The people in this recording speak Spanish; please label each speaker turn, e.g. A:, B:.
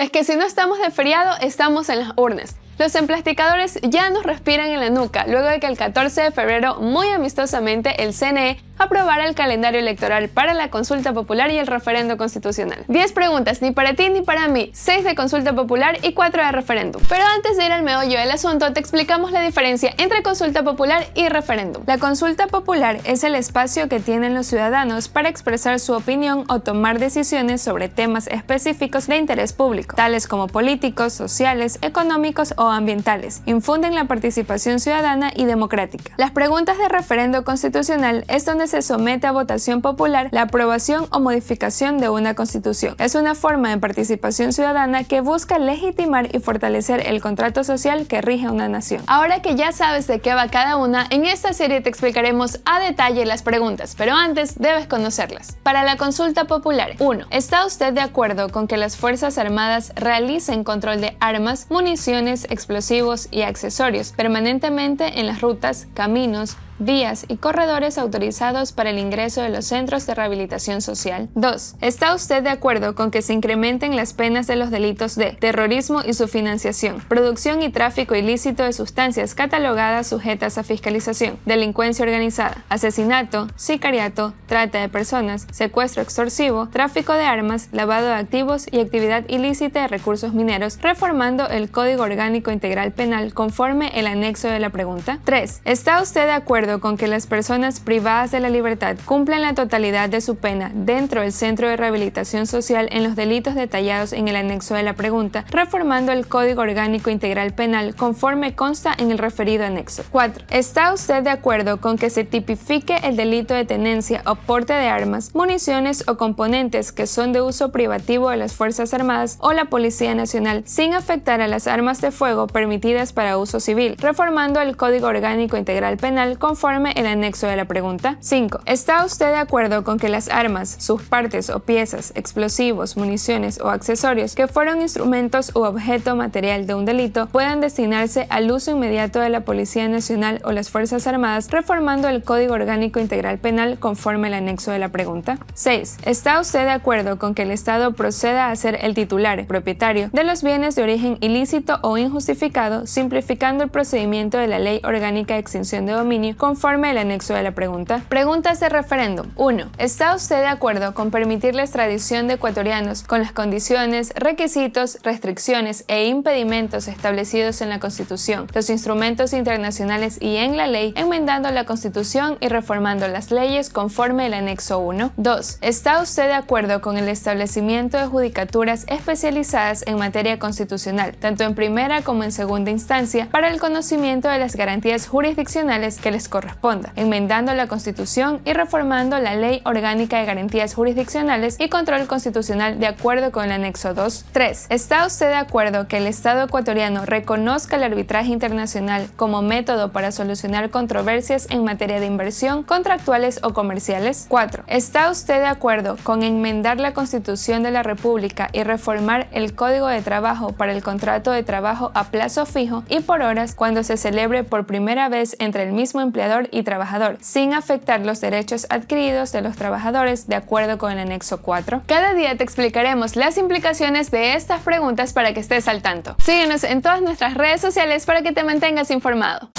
A: Es que si no estamos de feriado, estamos en las urnas. Los emplasticadores ya nos respiran en la nuca luego de que el 14 de febrero, muy amistosamente, el CNE aprobara el calendario electoral para la consulta popular y el referendo constitucional. 10 preguntas, ni para ti ni para mí, 6 de consulta popular y 4 de referéndum. Pero antes de ir al meollo del asunto, te explicamos la diferencia entre consulta popular y referéndum. La consulta popular es el espacio que tienen los ciudadanos para expresar su opinión o tomar decisiones sobre temas específicos de interés público, tales como políticos, sociales, económicos o ambientales, infunden la participación ciudadana y democrática. Las preguntas de referendo constitucional es donde se somete a votación popular la aprobación o modificación de una constitución. Es una forma de participación ciudadana que busca legitimar y fortalecer el contrato social que rige una nación. Ahora que ya sabes de qué va cada una, en esta serie te explicaremos a detalle las preguntas, pero antes debes conocerlas. Para la consulta popular, 1. ¿Está usted de acuerdo con que las Fuerzas Armadas realicen control de armas, municiones, etc explosivos y accesorios permanentemente en las rutas, caminos, vías y corredores autorizados para el ingreso de los centros de rehabilitación social. 2. ¿Está usted de acuerdo con que se incrementen las penas de los delitos de terrorismo y su financiación, producción y tráfico ilícito de sustancias catalogadas sujetas a fiscalización, delincuencia organizada, asesinato, sicariato, trata de personas, secuestro extorsivo, tráfico de armas, lavado de activos y actividad ilícita de recursos mineros, reformando el Código Orgánico Integral Penal conforme el anexo de la pregunta? 3. ¿Está usted de acuerdo con que las personas privadas de la libertad cumplan la totalidad de su pena dentro del Centro de Rehabilitación Social en los delitos detallados en el anexo de la pregunta, reformando el Código Orgánico Integral Penal conforme consta en el referido anexo. 4. ¿Está usted de acuerdo con que se tipifique el delito de tenencia o porte de armas, municiones o componentes que son de uso privativo de las Fuerzas Armadas o la Policía Nacional sin afectar a las armas de fuego permitidas para uso civil, reformando el Código Orgánico Integral Penal conforme conforme el anexo de la pregunta. 5. ¿Está usted de acuerdo con que las armas, sus partes o piezas, explosivos, municiones o accesorios que fueron instrumentos u objeto material de un delito puedan destinarse al uso inmediato de la Policía Nacional o las Fuerzas Armadas, reformando el Código Orgánico Integral Penal conforme el anexo de la pregunta? 6. ¿Está usted de acuerdo con que el Estado proceda a ser el titular, propietario, de los bienes de origen ilícito o injustificado, simplificando el procedimiento de la Ley Orgánica de Extinción de Dominio con conforme el anexo de la pregunta. Preguntas de referéndum. 1. ¿Está usted de acuerdo con permitir la extradición de ecuatorianos con las condiciones, requisitos, restricciones e impedimentos establecidos en la Constitución, los instrumentos internacionales y en la ley, enmendando la Constitución y reformando las leyes conforme el anexo 1? 2. ¿Está usted de acuerdo con el establecimiento de judicaturas especializadas en materia constitucional, tanto en primera como en segunda instancia, para el conocimiento de las garantías jurisdiccionales que les corresponda, enmendando la Constitución y reformando la Ley Orgánica de Garantías Jurisdiccionales y Control Constitucional de acuerdo con el anexo 2.3. ¿Está usted de acuerdo que el Estado ecuatoriano reconozca el arbitraje internacional como método para solucionar controversias en materia de inversión, contractuales o comerciales? 4. ¿Está usted de acuerdo con enmendar la Constitución de la República y reformar el Código de Trabajo para el contrato de trabajo a plazo fijo y por horas cuando se celebre por primera vez entre el mismo empleado y trabajador, sin afectar los derechos adquiridos de los trabajadores de acuerdo con el anexo 4. Cada día te explicaremos las implicaciones de estas preguntas para que estés al tanto. Síguenos en todas nuestras redes sociales para que te mantengas informado.